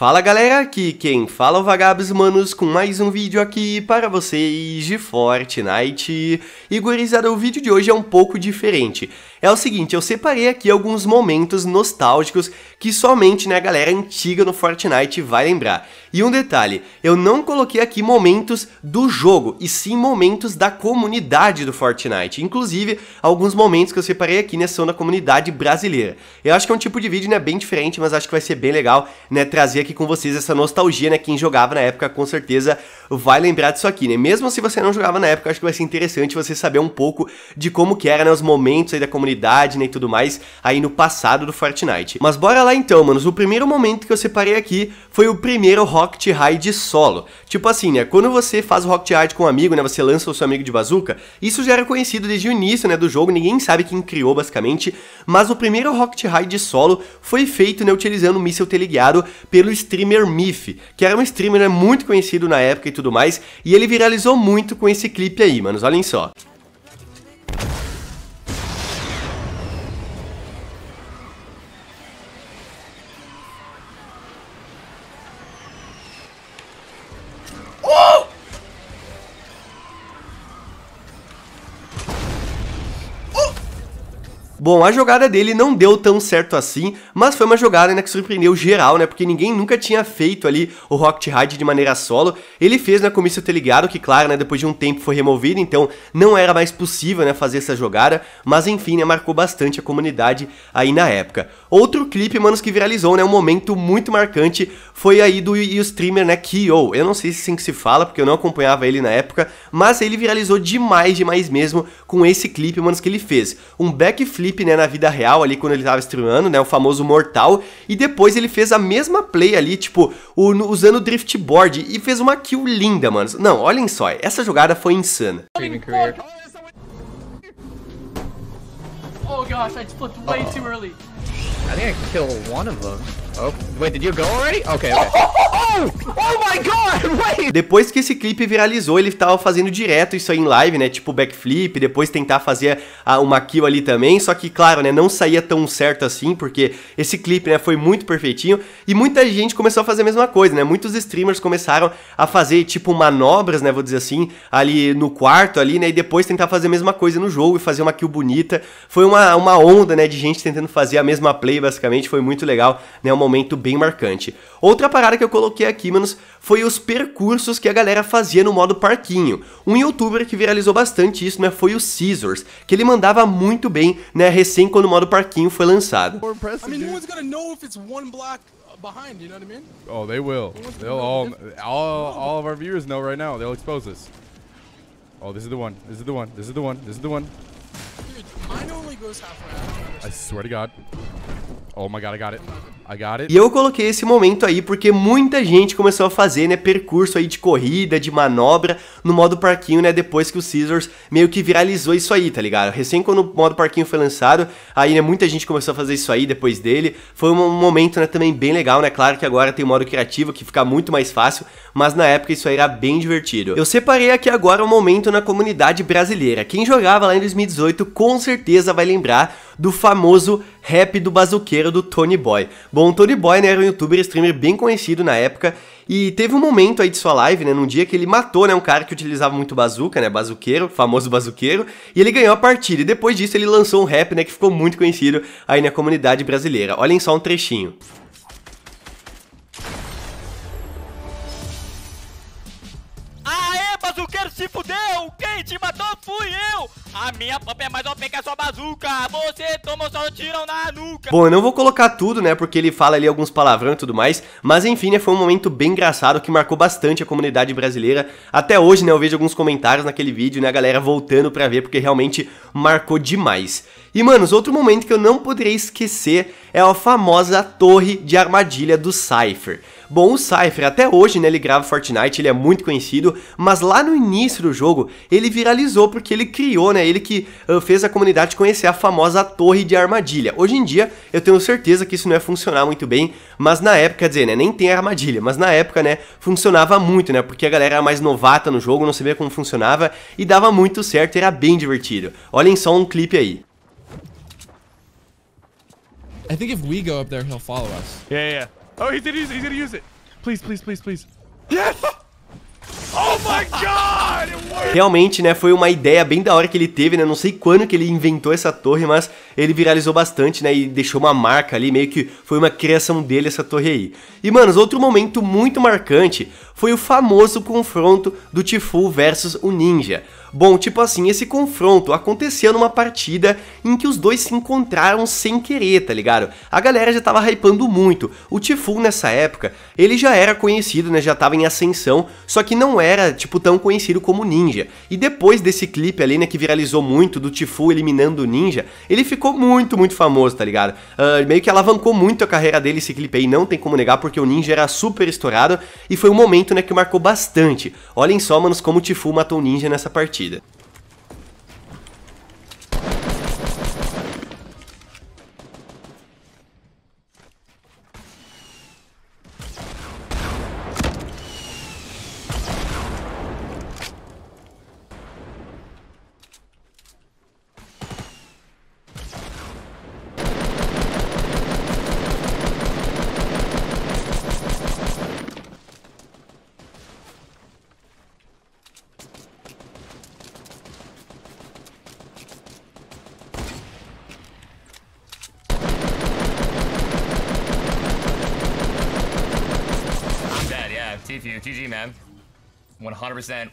Fala galera, aqui quem fala é o Vagabos Manos com mais um vídeo aqui para vocês de Fortnite. E gurizada, o vídeo de hoje é um pouco diferente é o seguinte, eu separei aqui alguns momentos nostálgicos que somente né, a galera antiga no Fortnite vai lembrar. E um detalhe, eu não coloquei aqui momentos do jogo, e sim momentos da comunidade do Fortnite. Inclusive, alguns momentos que eu separei aqui né, são da comunidade brasileira. Eu acho que é um tipo de vídeo né, bem diferente, mas acho que vai ser bem legal né, trazer aqui com vocês essa nostalgia. Né, quem jogava na época com certeza vai lembrar disso aqui. Né? Mesmo se você não jogava na época, acho que vai ser interessante você saber um pouco de como que era né, os momentos aí da comunidade comunidade, né, e tudo mais, aí no passado do Fortnite. Mas bora lá então, manos, o primeiro momento que eu separei aqui foi o primeiro Rocket Ride solo. Tipo assim, né, quando você faz o Rocket Ride com um amigo, né, você lança o seu amigo de bazuca, isso já era conhecido desde o início, né, do jogo, ninguém sabe quem criou, basicamente, mas o primeiro Rocket Ride solo foi feito, né, utilizando o míssil teleguiado pelo streamer Miff, que era um streamer, né, muito conhecido na época e tudo mais, e ele viralizou muito com esse clipe aí, manos, olhem só. Bom, a jogada dele não deu tão certo assim, mas foi uma jogada né, que surpreendeu geral, né? Porque ninguém nunca tinha feito ali o Rocket Ride de maneira solo. Ele fez na né, comissão ter ligado, que claro, né, depois de um tempo foi removido, então não era mais possível né, fazer essa jogada, mas enfim, né, marcou bastante a comunidade aí na época. Outro clipe, manos, que viralizou, né? Um momento muito marcante foi aí do e o streamer, né, Kyo. Eu não sei se é assim que se fala, porque eu não acompanhava ele na época, mas ele viralizou demais, demais mesmo com esse clipe, manos, que ele fez. Um backflip clipe, né, na vida real ali quando ele tava streamando, né, o famoso Mortal, e depois ele fez a mesma play ali, tipo, o, usando o board e fez uma kill linda, mano. Não, olhem só, essa jogada foi insana. Oh gosh, I just way too early. I think I killed one of them. Oh, wait, did you go already? Okay, okay. Oh, oh, oh my god, wait! Depois que esse clipe viralizou, ele tava fazendo direto isso aí em live, né? Tipo backflip, depois tentar fazer a, uma kill ali também. Só que, claro, né? Não saía tão certo assim, porque esse clipe, né? Foi muito perfeitinho. E muita gente começou a fazer a mesma coisa, né? Muitos streamers começaram a fazer, tipo, manobras, né? Vou dizer assim, ali no quarto ali, né? E depois tentar fazer a mesma coisa no jogo e fazer uma kill bonita. Foi uma, uma onda, né? De gente tentando fazer a mesma play, basicamente. Foi muito legal, né? Uma momento bem marcante. Outra parada que eu coloquei aqui, manos, foi os percursos que a galera fazia no modo parquinho. Um youtuber que viralizou bastante isso, né, foi o Scissors, que ele mandava muito bem, né, recém quando o modo parquinho foi lançado. Uh, behind. You know what I mean? Oh, they will. They'll all, all, all of our viewers know right now. They'll expose us. Oh, this is the one. This is the one. This is the one. This is the one. Dude, mine only goes halfway. I swear to God. Oh my god, I got it. I got it. E eu coloquei esse momento aí porque muita gente começou a fazer, né, percurso aí de corrida, de manobra no modo parquinho, né, depois que o Scissors meio que viralizou isso aí, tá ligado? Recém quando o modo parquinho foi lançado, aí, né, muita gente começou a fazer isso aí depois dele. Foi um momento, né, também bem legal, né? Claro que agora tem o modo criativo que fica muito mais fácil, mas na época isso aí era bem divertido. Eu separei aqui agora um momento na comunidade brasileira. Quem jogava lá em 2018 com certeza vai lembrar do famoso Rap do Bazuqueiro do Tony Boy. Bom, o Tony Boy né, era um youtuber streamer bem conhecido na época e teve um momento aí de sua live, né, num dia que ele matou, né, um cara que utilizava muito bazuca, né, bazuqueiro, famoso bazuqueiro, e ele ganhou a partida. E depois disso ele lançou um rap, né, que ficou muito conhecido aí na comunidade brasileira. Olhem só um trechinho. Aê, bazuqueiro se fudeu! Quem te matou? fui eu! A minha pump é mais OP que a sua bazuca! Você tomou só um tirão na nuca! Bom, eu não vou colocar tudo, né, porque ele fala ali alguns palavrões e tudo mais, mas enfim, né, foi um momento bem engraçado que marcou bastante a comunidade brasileira. Até hoje, né, eu vejo alguns comentários naquele vídeo, né, a galera voltando pra ver, porque realmente marcou demais. E, manos, outro momento que eu não poderia esquecer é a famosa torre de armadilha do Cypher. Bom, o Cypher até hoje, né, ele grava Fortnite, ele é muito conhecido, mas lá no início do jogo, ele viralizou porque ele criou, né? Ele que ah, fez a comunidade conhecer a famosa torre de armadilha. Hoje em dia, eu tenho certeza que isso não ia funcionar muito bem, mas na época, quer dizer, né? Nem tem armadilha, mas na época, né? Funcionava muito, né? Porque a galera era mais novata no jogo, não sabia como funcionava e dava muito certo, era bem divertido. Olhem só um clipe aí. I think if we go up there, he'll follow us. Yeah, yeah. Oh, he's gonna use it. He's gonna use it. Please, please, please, please. Yes! Oh Realmente, né, foi uma ideia bem da hora que ele teve, né? Não sei quando que ele inventou essa torre, mas ele viralizou bastante, né? E deixou uma marca ali, meio que foi uma criação dele essa torre aí. E, manos, outro momento muito marcante foi o famoso confronto do Tifu versus o Ninja. Bom, tipo assim, esse confronto acontecia numa partida em que os dois se encontraram sem querer, tá ligado? A galera já tava hypando muito. O Tifu nessa época, ele já era conhecido, né? Já tava em ascensão, só que não era, tipo, tão conhecido como Ninja. E depois desse clipe ali, né, que viralizou muito do Tifu eliminando o Ninja, ele ficou muito, muito famoso, tá ligado? Uh, meio que alavancou muito a carreira dele esse clipe aí, não tem como negar, porque o Ninja era super estourado e foi um momento, né, que marcou bastante. Olhem só, manos, como o Tifu matou o Ninja nessa partida. divertida. 100%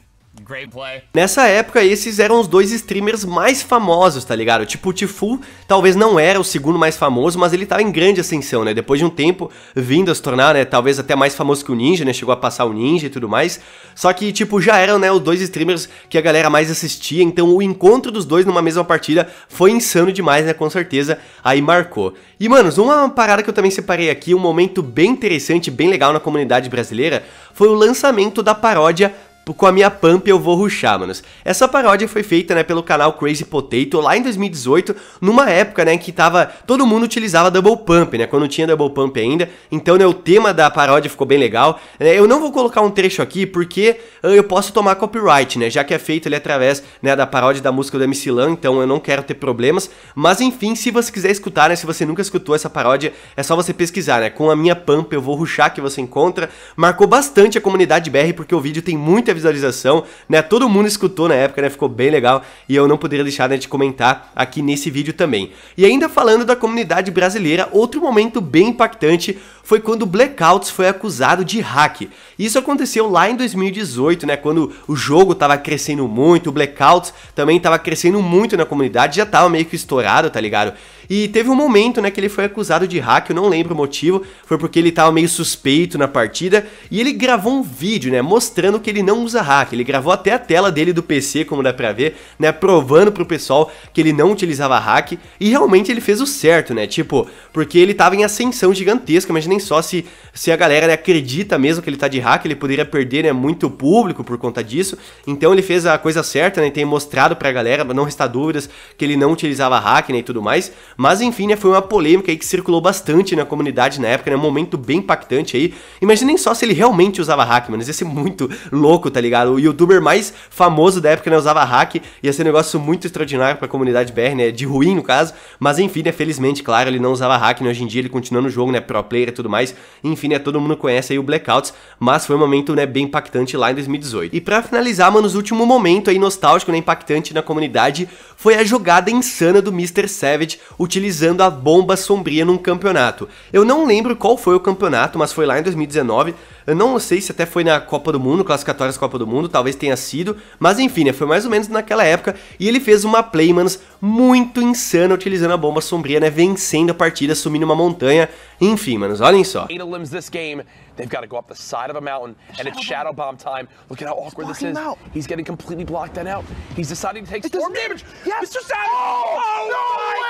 Nessa época, esses eram os dois streamers mais famosos, tá ligado? Tipo, o Tifu talvez não era o segundo mais famoso, mas ele tava em grande ascensão, né? Depois de um tempo vindo a se tornar, né? Talvez até mais famoso que o Ninja, né? Chegou a passar o Ninja e tudo mais. Só que, tipo, já eram, né? Os dois streamers que a galera mais assistia. Então, o encontro dos dois numa mesma partida foi insano demais, né? Com certeza, aí marcou. E, manos, uma parada que eu também separei aqui, um momento bem interessante, bem legal na comunidade brasileira, foi o lançamento da paródia com a minha pump eu vou ruxar, manos. Essa paródia foi feita, né, pelo canal Crazy Potato lá em 2018, numa época, né, em que tava, todo mundo utilizava Double Pump, né, quando tinha Double Pump ainda, então, né, o tema da paródia ficou bem legal. É, eu não vou colocar um trecho aqui porque ah, eu posso tomar copyright, né, já que é feito ali através, né, da paródia da música do MC Lan, então eu não quero ter problemas, mas enfim, se você quiser escutar, né, se você nunca escutou essa paródia, é só você pesquisar, né, com a minha pump eu vou ruxar que você encontra, marcou bastante a comunidade BR porque o vídeo tem muita visualização, né? Todo mundo escutou na época, né? Ficou bem legal e eu não poderia deixar né, de comentar aqui nesse vídeo também. E ainda falando da comunidade brasileira, outro momento bem impactante foi quando o Blackouts foi acusado de hack. Isso aconteceu lá em 2018, né? Quando o jogo estava crescendo muito, o Blackouts também estava crescendo muito na comunidade, já estava meio que estourado, tá ligado? E teve um momento, né, que ele foi acusado de hack, eu não lembro o motivo, foi porque ele tava meio suspeito na partida, e ele gravou um vídeo, né, mostrando que ele não usa hack. Ele gravou até a tela dele do PC, como dá pra ver, né, provando pro pessoal que ele não utilizava hack, e realmente ele fez o certo, né, tipo, porque ele tava em ascensão gigantesca, mas nem só se, se a galera né, acredita mesmo que ele tá de hack, ele poderia perder, né, muito público por conta disso, então ele fez a coisa certa, né, e tem mostrado pra galera, não restar dúvidas, que ele não utilizava hack, né, e tudo mais, mas enfim, né, foi uma polêmica aí que circulou bastante na comunidade na época, né? Um momento bem impactante aí. Imaginem só se ele realmente usava hack, mano. ia ser muito louco, tá ligado? O youtuber mais famoso da época, né, usava hack. Ia ser um negócio muito extraordinário pra comunidade BR, né? De ruim, no caso. Mas enfim, né, felizmente, claro, ele não usava hack, né? Hoje em dia ele continua no jogo, né? Pro player e tudo mais. Enfim, né, todo mundo conhece aí o Blackouts, mas foi um momento, né, bem impactante lá em 2018. E pra finalizar, mano, o último momento aí nostálgico, né, impactante na comunidade foi a jogada insana do Mr. Savage, o utilizando a bomba sombria num campeonato. Eu não lembro qual foi o campeonato, mas foi lá em 2019. Eu não sei se até foi na Copa do Mundo, classificatórias Copa do Mundo, talvez tenha sido, mas enfim, né, foi mais ou menos naquela época e ele fez uma play, manos, muito insana utilizando a bomba sombria, né, vencendo a partida, sumindo uma montanha. Enfim, manos, olhem só. They've got to go up the side of a mountain, and it's shadow bomb time. Look at how awkward this is. Out. He's getting completely blocked out. He's deciding to take storm damage. Yes. Mr. Savage! Oh, oh no! My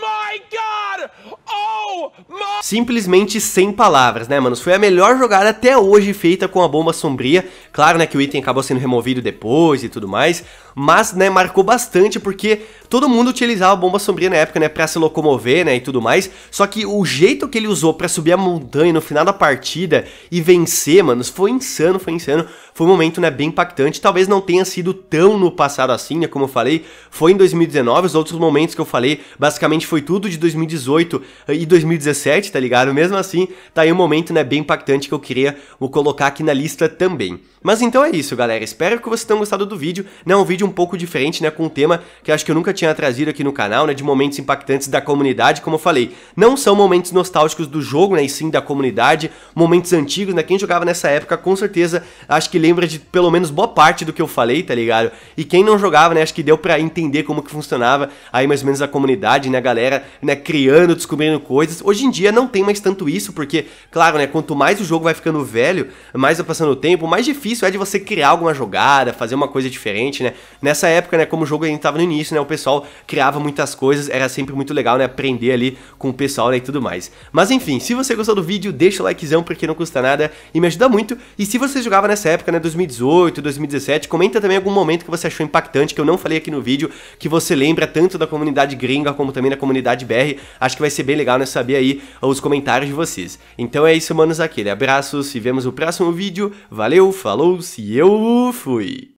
my God! Simplesmente sem palavras, né, manos? Foi a melhor jogada até hoje feita com a bomba sombria. Claro, né, que o item acabou sendo removido depois e tudo mais. Mas, né, marcou bastante porque todo mundo utilizava a bomba sombria na época, né, pra se locomover, né, e tudo mais. Só que o jeito que ele usou para subir a montanha no final da partida e vencer, manos, foi insano, foi insano. Foi um momento, né, bem impactante. Talvez não tenha sido tão no passado assim, né, como eu falei. Foi em 2019, os outros momentos que eu falei, basicamente foi tudo de 2018 e 2017, tá ligado? Mesmo assim, tá aí um momento, né, bem impactante que eu queria colocar aqui na lista também. Mas então é isso, galera. Espero que vocês tenham gostado do vídeo. Né, um vídeo um pouco diferente, né, com um tema que acho que eu nunca tinha trazido aqui no canal, né, de momentos impactantes da comunidade, como eu falei. Não são momentos nostálgicos do jogo, né, e sim da comunidade, momentos antigos, né, quem jogava nessa época, com certeza, acho que lembra de pelo menos boa parte do que eu falei, tá ligado? E quem não jogava, né, acho que deu para entender como que funcionava aí mais ou menos a comunidade, né, galera, né, criando, descobrindo coisas. Hoje em dia não tem mais tanto isso, porque, claro, né, quanto mais o jogo vai ficando velho, mais vai passando o tempo, mais difícil é de você criar alguma jogada, fazer uma coisa diferente, né? Nessa época, né, como o jogo ainda estava no início, né, o pessoal criava muitas coisas, era sempre muito legal, né, aprender ali com o pessoal né, e tudo mais. Mas enfim, se você gostou do vídeo, deixa o likezão porque não custa nada e me ajuda muito. E se você jogava nessa época, né, 2018, 2017, comenta também algum momento que você achou impactante, que eu não falei aqui no vídeo, que você lembra tanto da comunidade gringa como também da comunidade BR. Acho que vai ser bem legal legal né, saber aí os comentários de vocês. Então é isso, manos, aquele abraço, se vemos no próximo vídeo, valeu, falou, se eu fui!